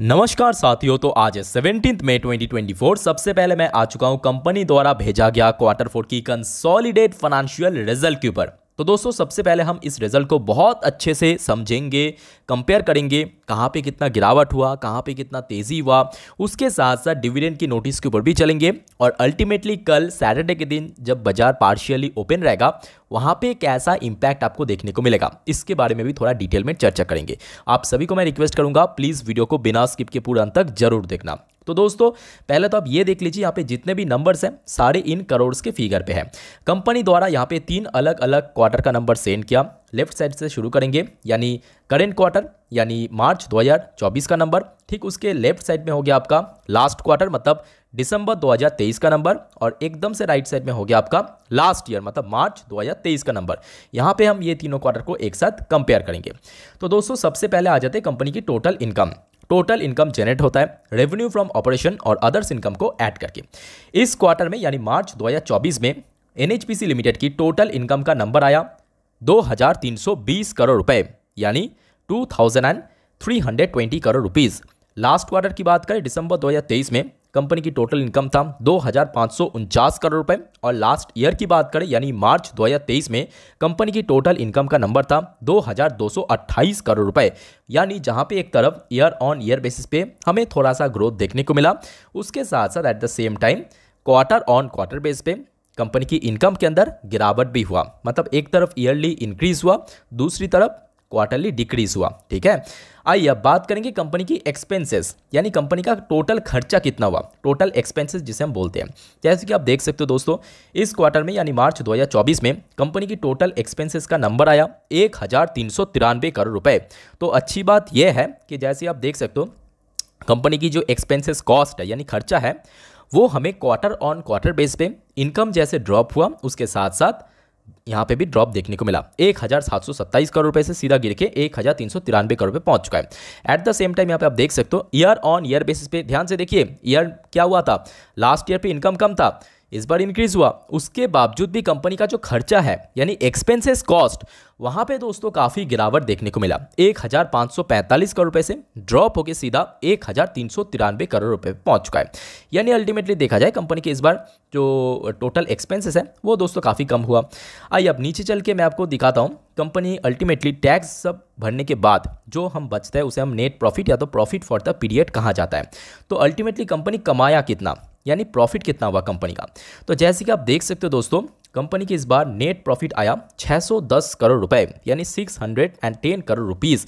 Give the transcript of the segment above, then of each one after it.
नमस्कार साथियों तो आज है सेवनटीन मई 2024 सबसे पहले मैं आ चुका हूं कंपनी द्वारा भेजा गया क्वार्टर फोर की कंसोलिडेट फाइनेंशियल रिजल्ट के ऊपर तो दोस्तों सबसे पहले हम इस रिज़ल्ट को बहुत अच्छे से समझेंगे कंपेयर करेंगे कहाँ पे कितना गिरावट हुआ कहाँ पे कितना तेज़ी हुआ उसके साथ साथ डिविडेंड की नोटिस के ऊपर भी चलेंगे और अल्टीमेटली कल सैटरडे के दिन जब बाजार पार्शियली ओपन रहेगा वहाँ पे कैसा इम्पैक्ट आपको देखने को मिलेगा इसके बारे में भी थोड़ा डिटेल में चर्चा करेंगे आप सभी को मैं रिक्वेस्ट करूँगा प्लीज़ वीडियो को बिना स्किप के पूरा अंत तक जरूर देखना तो दोस्तों पहले तो आप ये देख लीजिए यहाँ पे जितने भी नंबर्स हैं सारे इन करोड़ के फिगर पे हैं कंपनी द्वारा यहाँ पे तीन अलग अलग क्वार्टर का नंबर सेंड किया लेफ्ट साइड से शुरू करेंगे यानी करेंट क्वार्टर यानी मार्च 2024 का नंबर ठीक उसके लेफ्ट साइड में हो गया आपका लास्ट क्वार्टर मतलब दिसंबर 2023 का नंबर और एकदम से राइट साइड में हो गया आपका लास्ट ईयर मतलब मार्च 2023 का नंबर यहाँ पे हम ये तीनों क्वार्टर को एक साथ कंपेयर करेंगे तो दोस्तों सबसे पहले आ जाते हैं कंपनी की total income total income generate होता है रेवेन्यू फ्रॉम ऑपरेशन और अदर्स इनकम को ऐड करके इस क्वार्टर में यानी मार्च 2024 में एनएचपीसी लिमिटेड की टोटल इनकम का नंबर आया 2320 करोड़ रुपए यानी 2320 करोड़ रुपीज़ लास्ट क्वार्टर की बात करें दिसंबर 2023 में कंपनी की टोटल इनकम था दो करोड़ रुपए और लास्ट ईयर की बात करें यानी मार्च 2023 में कंपनी की टोटल इनकम का नंबर था 2228 करोड़ रुपए यानी जहां पे एक तरफ ईयर ऑन ईयर बेसिस पे हमें थोड़ा सा ग्रोथ देखने को मिला उसके साथ साथ at the same time quarter on quarter base पे कंपनी की इनकम के अंदर गिरावट भी हुआ मतलब एक तरफ ईयरली इंक्रीज हुआ दूसरी तरफ क्वार्टरली डिक्रीज हुआ ठीक है आइए अब बात करेंगे कंपनी की एक्सपेंसेस यानी कंपनी का टोटल खर्चा कितना हुआ टोटल एक्सपेंसेस जिसे हम बोलते हैं जैसे कि आप देख सकते हो दोस्तों इस क्वार्टर में यानी मार्च 2024 में कंपनी की टोटल एक्सपेंसेस का नंबर आया एक करोड़ रुपए तो अच्छी बात यह है कि जैसे आप देख सकते हो कंपनी की जो एक्सपेंसेस कॉस्ट है यानी खर्चा है वो हमें क्वार्टर ऑन क्वार्टर बेस पे इनकम जैसे ड्रॉप हुआ उसके साथ साथ यहाँ पे भी ड्रॉप देखने को मिला एक हज़ार सात सौ सत्ताईस करोड़ रुपए से सीधा गिर के एक हज़ार तीन सौ तिरानवे करोड़ रुपए पहुंच चुका है एट द सेम टाइम यहाँ पे आप देख सकते हो ईयर ऑन ईयर बेसिस पे ध्यान से देखिए ईयर क्या हुआ था लास्ट ईयर पे इनकम कम था इस बार इंक्रीज़ हुआ उसके बावजूद भी कंपनी का जो खर्चा है यानी एक्सपेंसेस कॉस्ट वहाँ पे दोस्तों काफ़ी गिरावट देखने को मिला एक करोड़ रुपए से ड्रॉप होकर सीधा एक करोड़ रुपए पहुँच चुका है यानी अल्टीमेटली देखा जाए कंपनी के इस बार जो टोटल एक्सपेंसेस है वो दोस्तों काफ़ी कम हुआ आइए अब नीचे चल के मैं आपको दिखाता हूँ कंपनी अल्टीमेटली टैक्स सब भरने के बाद जो हम बचता है उसे हम नेट प्रॉफिट या तो प्रॉफिट फॉर द पीरियड कहा जाता है तो अल्टीमेटली कंपनी कमाया कितना यानी प्रॉफिट कितना हुआ कंपनी का तो जैसे कि आप देख सकते हो दोस्तों कंपनी की इस बार नेट प्रॉफिट आया 610 करोड़ रुपए यानी 610 करोड़ रुपीस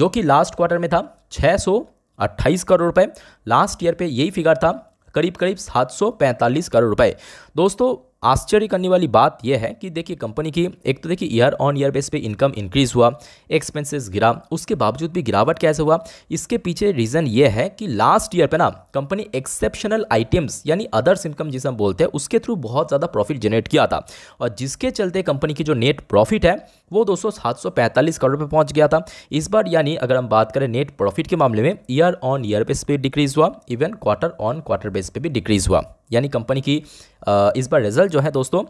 जो कि लास्ट क्वार्टर में था 628 करोड़ रुपए लास्ट ईयर पे यही फिगर था करीब करीब 745 करोड़ रुपए दोस्तों आश्चर्य करने वाली बात यह है कि देखिए कंपनी की एक तो देखिए ईयर ऑन ईयर बेस पे इनकम इंक्रीज़ हुआ एक्सपेंसेस गिरा उसके बावजूद भी गिरावट कैसे हुआ इसके पीछे रीज़न ये है कि लास्ट ईयर पे ना कंपनी एक्सेप्शनल आइटम्स यानी अदर्स इनकम जिसे हम बोलते हैं उसके थ्रू बहुत ज़्यादा प्रॉफिट जनरेट किया था और जिसके चलते कंपनी की जो नेट प्रॉफिट है वो दो करोड़ पर पहुँच गया था इस बार यानी अगर हम बात करें नेट प्रॉफिट के मामले में ईयर ऑन ईयर बेस पर डिक्रीज़ हुआ even quarter on quarter base पर भी डिक्रीज़ हुआ यानी कंपनी की इस बार रिजल्ट जो है दोस्तों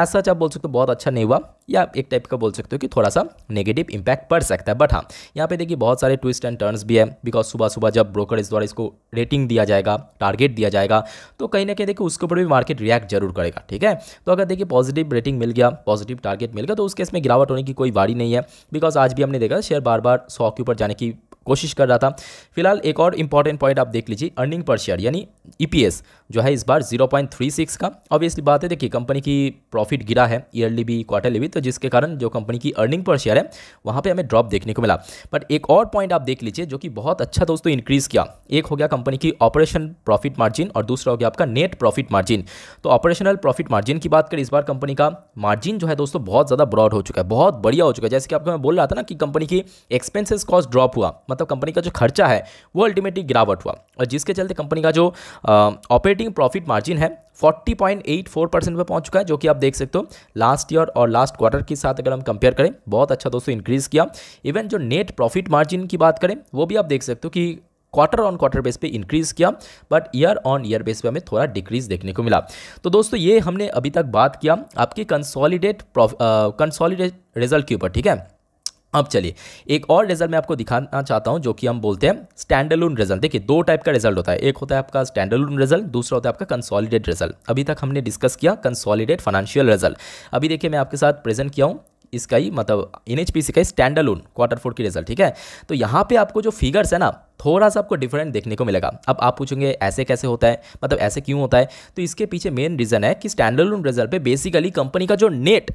एज सच आप बोल सकते हो बहुत अच्छा नहीं हुआ या एक टाइप का बोल सकते हो कि थोड़ा सा नेगेटिव इम्पैक्ट पड़ सकता है बट हाँ यहाँ पे देखिए बहुत सारे ट्विस्ट एंड टर्न्स भी है बिकॉज सुबह सुबह जब ब्रोकर इस द्वारा इसको रेटिंग दिया जाएगा टारगेट दिया जाएगा तो कहीं ना कहीं देखिए उसके ऊपर भी मार्केट रिएक्ट जरूर करेगा ठीक है तो अगर देखिए पॉजिटिव रेटिंग मिल गया पॉजिटिव टारगेट मिल गया तो उसके इसमें गिरावट होने की कोई वारी नहीं है बिकॉज आज भी हमने देखा शेयर बार बार सौ के ऊपर जाने की कोशिश कर रहा था फिलहाल एक और इंपॉर्टेंट पॉइंट आप देख लीजिए अर्निंग पर शेयर यानी ई e जो है इस बार 0.36 का ऑब्वियसली बात है देखिए कंपनी की प्रॉफिट गिरा है ईयरली भी क्वार्टरली भी तो जिसके कारण जो कंपनी की अर्निंग पर शेयर है वहाँ पर हमें ड्रॉप देखने को मिला बट एक और पॉइंट आप देख लीजिए जो कि बहुत अच्छा दोस्तों इंक्रीज़ किया एक हो गया कंपनी की ऑपरेशन प्रॉफिट मार्जिन और दूसरा हो गया आपका नेट प्रॉफिट मार्जिन तो ऑपरेशनल प्रॉफिट मार्जिन की बात करें इस बार कंपनी का मार्जिन जो है दोस्तों बहुत ज़्यादा ब्रॉड हो चुका है बहुत बढ़िया हो चुका है जैसे कि आपको मैं बोल रहा था ना कि कंपनी की एक्सपेंसिस कॉस्ट ड्रॉप हुआ मतलब कंपनी का जो खर्चा है वो अल्टीमेटली गिरावट हुआ और जिसके चलते कंपनी का जो ऑपरेट ऑपरेटिंग प्रॉफिट मार्जिन है 40.84 परसेंट पर पहुंच चुका है जो कि आप देख सकते हो लास्ट ईयर और लास्ट क्वार्टर के साथ अगर हम कंपेयर करें बहुत अच्छा दोस्तों इंक्रीज़ किया इवन जो नेट प्रॉफिट मार्जिन की बात करें वो भी आप देख सकते हो कि क्वार्टर ऑन क्वार्टर बेस पे इंक्रीज़ किया but year on year base पे हमें थोड़ा डिक्रीज़ देखने को मिला तो दोस्तों ये हमने अभी तक बात किया आपके कंसोलिडेट कंसोलिडेट रिजल्ट के ऊपर ठीक है अब चलिए एक और रिजल्ट मैं आपको दिखाना चाहता हूँ जो कि हम बोलते हैं स्टैंडलून रिजल्ट देखिए दो टाइप का रिजल्ट होता है एक होता है आपका स्टैंडलून रिजल्ट दूसरा होता है आपका कंसॉलिडेट रिजल्ट अभी तक हमने डिस्कस किया कंसॉलिडेट फाइनेंशियल रिजल्ट अभी देखिए मैं आपके साथ प्रेजेंट किया हूँ इसका ही मतलब एन एच का ही स्टैंडलून क्वार्टर फोर की रिजल्ट ठीक है तो यहाँ पर आपको जो फिगर्स है ना थोड़ा सा आपको डिफरेंट देखने को मिलेगा अब आप पूछेंगे ऐसे कैसे होता है मतलब ऐसे क्यों होता है तो इसके पीछे मेन रीज़न है कि स्टैंडलून रिजल्ट पे बेसिकली कंपनी का जो नेट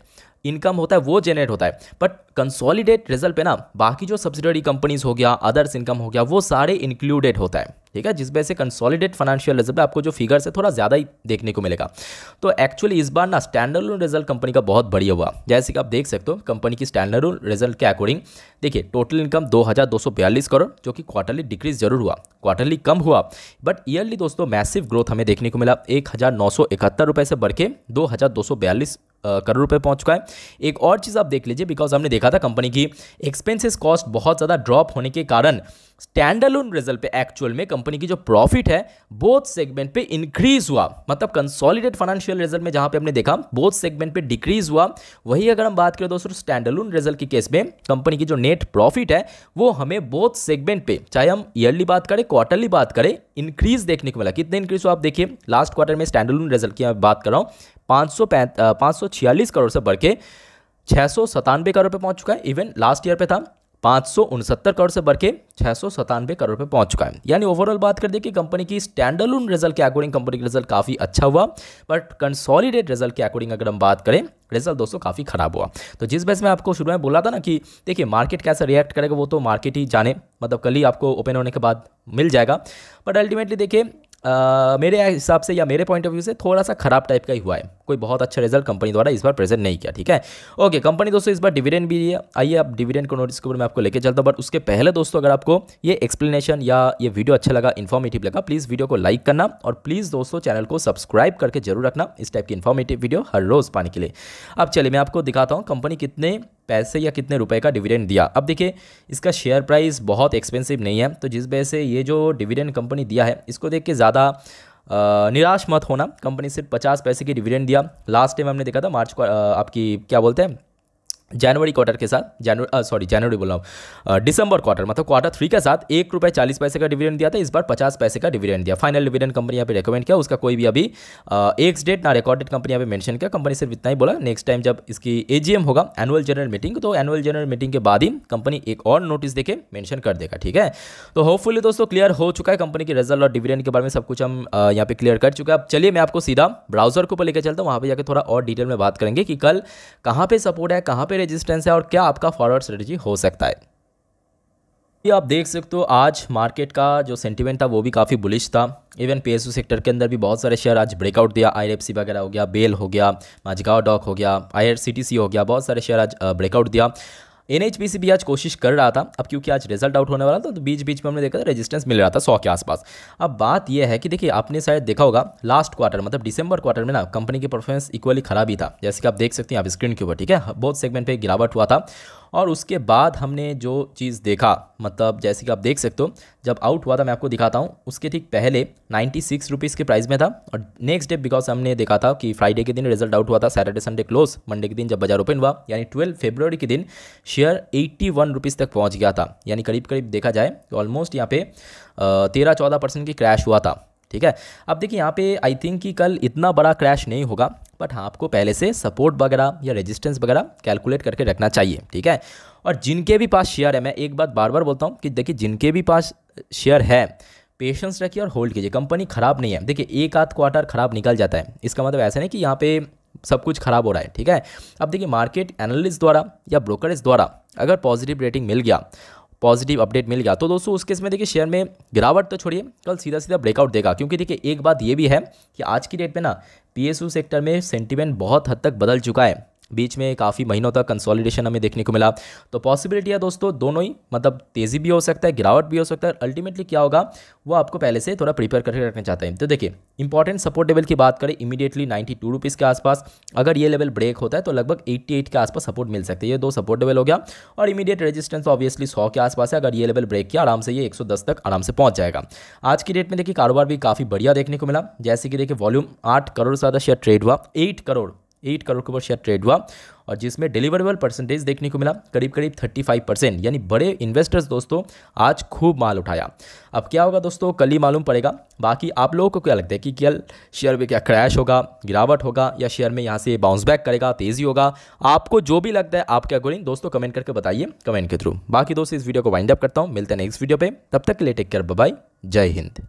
इनकम होता है वो जनरेट होता है बट कंसोलिडेट रिजल्ट पे ना बाकी जो सब्सिडरी कंपनीज हो गया अदर्स इनकम हो गया वो सारे इंक्लूडेड होता है ठीक है जिस वजह से कंसोलिडेट फाइनेंशियल रिजल्ट आपको जो फिगर्स है थोड़ा ज़्यादा ही देखने को मिलेगा तो एक्चुअली इस बार ना स्टैंडर्ड रिजल्ट कंपनी का बहुत बढ़िया हुआ जैसे कि आप देख सकते हो कंपनी की स्टैंडर्ड रिजल्ट के अकॉर्डिंग देखिए टोटल इनकम बयालीस करोड़ जो कि क्वार्टरली डिक्रीज जरूर हुआ क्वार्टरली कम हुआ बट ईयरली दोस्तों मैसिव ग्रोथ हमें देखने को मिला एक से बढ़ के दो करोड़ रुपए पहुंच चुका है एक और चीज़ आप देख लीजिए बिकॉज हमने देखा था कंपनी की एक्सपेंसेस कॉस्ट बहुत ज़्यादा ड्रॉप होने के कारण स्टैंडलोन रिजल्ट पे एक्चुअल में कंपनी की जो प्रॉफिट है बोथ सेगमेंट पे इंक्रीज हुआ मतलब कंसोलिडेट फाइनेंशियल रिजल्ट में जहां पे हमने देखा बोथ सेगमेंट पे डिक्रीज हुआ वही अगर हम बात करें दोस्तों स्टैंडलोन रिजल्ट के केस में कंपनी की जो नेट प्रॉफिट है वो हमें बोथ सेगमेंट पे चाहे हम ईयरली बात करें क्वार्टरली बात करें इंक्रीज देखने को मिला कितने इंक्रीज हुआ आप देखिए लास्ट क्वार्टर में स्टैंडलोन रिजल्ट की बात कर रहा हूँ पाँच सौ पाँच सौ छियालीस करोड़ से बढ़ के छः सौ सतानवे करोड़ पे पहुंच चुका है इवन लास्ट ईयर पे था पाँच सौ उनसत्तर करोड़ से बढ़ के छः सौ सतानवे करोड़ पे पहुंच चुका है यानी ओवरऑल बात कर दे कि कंपनी की स्टैंडलून रिजल्ट के अकॉर्डिंग कंपनी का रिजल्ट काफ़ी अच्छा हुआ बट कंसॉलिडेट रिजल्ट के अकॉर्डिंग अगर हम बात करें रिजल्ट दोस्तों काफ़ी खराब हुआ तो जिस बेस में आपको शुरू में बोला था ना कि देखिए मार्केट कैसे रिएक्ट करेगा वो तो मार्केट ही जाने मतलब कल ही आपको ओपन होने के बाद मिल जाएगा बट अल्टीमेटली देखिए आ, मेरे हिसाब से या मेरे पॉइंट ऑफ व्यू से थोड़ा सा खराब टाइप का ही हुआ है कोई बहुत अच्छा रिजल्ट कंपनी द्वारा इस बार प्रेजेंट नहीं किया ठीक है ओके कंपनी दोस्तों इस बार डिविडेंड भी दिया आइए आप डिविडेंड को नोटिस मैं आपको लेके चलता हूँ बट उसके पहले दोस्तों अगर आपको ये एक्सप्लेनेशन या ये वीडियो अच्छा लगा इन्फॉर्मेटिव लगा प्लीज़ वीडियो को लाइक करना और प्लीज़ दोस्तों चैनल को सब्सक्राइब करके जरूर रखना इस टाइप की इन्फॉर्मेटिव वीडियो हर रोज़ पाने के लिए अब चलिए मैं आपको दिखाता हूँ कंपनी कितने पैसे या कितने रुपए का डिविडेंड दिया अब देखिए इसका शेयर प्राइस बहुत एक्सपेंसिव नहीं है तो जिस वजह से ये जो डिविडेंड कंपनी दिया है इसको देख के ज़्यादा निराश मत होना कंपनी सिर्फ पचास पैसे की डिविडेंड दिया लास्ट टाइम हमने देखा था मार्च को आपकी क्या बोलते हैं जनवरी क्वार्टर के साथ जनवरी सॉरी जनवरी बोल रहा हूँ दिसंबर क्वार्टर मतलब क्वार्टर थ्री के साथ एक रुपये चालीस पैसे का डिविडेंड दिया था इस बार पचास पैसे का डिविडेंड दिया फाइनल डिविडेंड कंपनी यहाँ पे रेकमेंड किया उसका कोई भी अभी एक्स डेट ना रिकॉर्डेड कंपनी यहाँ पे मेंशन किया कंपनी सिर्फ इतना ही बोला नेक्स्ट टाइम जब इसकी एजीएम होगा एनुअल जनरल मीटिंग तो एनुअल जनरल मीटिंग के बाद ही कंपनी एक और नोटिस देखे मैंशन कर देगा ठीक है तो होपफुली दोस्तों क्लियर हो चुका है कंपनी के रिजल्ट और डिविडेंड के बारे में सब कुछ हम यहाँ पे क्लियर कर चुके हैं अब चलिए मैं आपको सीधा ब्राउजर के ऊपर लेकर चलता हूँ वहाँ पर जाकर थोड़ा और डिटेल में बात करेंगे कि कल कहाँ पर सपोर्ट है कहाँ पर रेजिस्टेंस है और क्या आपका फॉरवर्ड स्ट्रेटजी हो सकता है ये आप देख सकते हो आज मार्केट का जो सेंटीमेंट था वो भी काफ़ी बुलिश था इवन पी सेक्टर के अंदर भी बहुत सारे शेयर आज ब्रेकआउट दिया आई वगैरह हो गया बेल हो गया माजगाव डॉक हो गया आई हो गया बहुत सारे शेयर आज ब्रेकआउट दिया एन भी आज कोशिश कर रहा था अब क्योंकि आज रिजल्ट आउट होने वाला था तो बीच बीच में हमने देखा था रेजिस्टेंस मिल रहा था सौ के आसपास अब बात यह है कि देखिए आपने शायद देखा होगा लास्ट क्वार्टर मतलब डिसंबर क्वार्टर में ना कंपनी की परफॉर्मेंस इक्वली खराब ही था जैसे कि आप देख सकते हैं आप स्क्रीन के ऊपर ठीक है बहुत सेगमेंट पर गिरावट हुआ था और उसके बाद हमने जो चीज़ देखा मतलब जैसे कि आप देख सकते हो जब आउट हुआ था मैं आपको दिखाता हूँ उसके ठीक पहले नाइन्टी सिक्स रुपीज़ के प्राइस में था और नेक्स्ट डे बिकॉज हमने देखा था कि फ्राइडे के दिन रिजल्ट आउट हुआ था सैटरडे संडे क्लोज मंडे के दिन जब बाजार ओपन हुआ यानी ट्वेल्व फेब्रवरी के दिन शेयर एट्टी वन रुपीज़ तक पहुँच गया था यानी करीब करीब देखा जाए तो ऑलमोस्ट यहाँ पे तेरह चौदह परसेंट की क्रैश हुआ था ठीक है अब देखिए यहाँ पे आई थिंक कि कल इतना बड़ा क्रैश नहीं होगा बट हाँ आपको पहले से सपोर्ट वगैरह या रेजिस्टेंस वगैरह कैलकुलेट करके रखना चाहिए ठीक है और जिनके भी पास शेयर है मैं एक बात बार बार बोलता हूँ कि देखिए जिनके भी पास शेयर है पेशेंस रखिए और होल्ड कीजिए कंपनी ख़राब नहीं है देखिए एक आध क्वार्टर ख़राब निकल जाता है इसका मतलब ऐसा नहीं कि यहाँ पे सब कुछ ख़राब हो रहा है ठीक है अब देखिए मार्केट एनालिस्ट द्वारा या ब्रोकरेज द्वारा अगर पॉजिटिव रेटिंग मिल गया पॉजिटिव अपडेट मिल गया तो दोस्तों उस केस में देखिए शेयर में गिरावट तो छोड़िए कल सीधा सीधा ब्रेकआउट देगा क्योंकि देखिए एक बात ये भी है कि आज की डेट में ना पीएसयू सेक्टर में सेंटीमेंट बहुत हद तक बदल चुका है बीच में काफ़ी महीनों तक कंसोलिडेशन हमें देखने को मिला तो पॉसिबिलिटी है दोस्तों दोनों ही मतलब तेज़ी भी हो सकता है गिरावट भी हो सकता है अल्टीमेटली क्या होगा वो आपको पहले से थोड़ा प्रिपेयर करके रखना चाहते हैं तो देखिए इंपॉर्टेंट सपोर्ट लेवल की बात करें इमीडिएटली नाइन्टी टू रुपीज़ के आसपास अगर ये लेवल ब्रेक होता है तो लगभग एट्टी एट के आसपास सपोर्ट मिल सकती है ये दो सपोर्ट लेवल हो गया और इमीडिएट रेजिस्टेंस ऑब्वियसली सौ के आसपास है अगर ये लेवल ब्रेक किया आराम से ये एक सौ दस तक आराम से पहुँच जाएगा आज की डेट में देखिए कारोबार भी काफ़ी बढ़िया देखने को मिला जैसे कि देखिए वॉल्यूम आठ करोड़ से ज़्यादा शेयर ट्रेड हुआ एट करोड़ एट करोड़ के ऊपर शेयर ट्रेड हुआ और जिसमें डिलीवरेबल परसेंटेज देखने को मिला करीब करीब 35 परसेंट यानी बड़े इन्वेस्टर्स दोस्तों आज खूब माल उठाया अब क्या होगा दोस्तों कल ही मालूम पड़ेगा बाकी आप लोगों को क्या लगता है कि कल शेयर में क्या क्रैश होगा गिरावट होगा या शेयर में यहाँ से बाउंस बैक करेगा तेज़ी होगा आपको जो भी लगता है आपके अकॉर्डिंग दोस्तों कमेंट करके बताइए कमेंट के थ्रू बाकी दोस्तों इस वीडियो को वाइंड अप करता हूँ मिलते हैं नेक्स्ट वीडियो पर तब तक के लिए टेक केयर बाय जय हिंद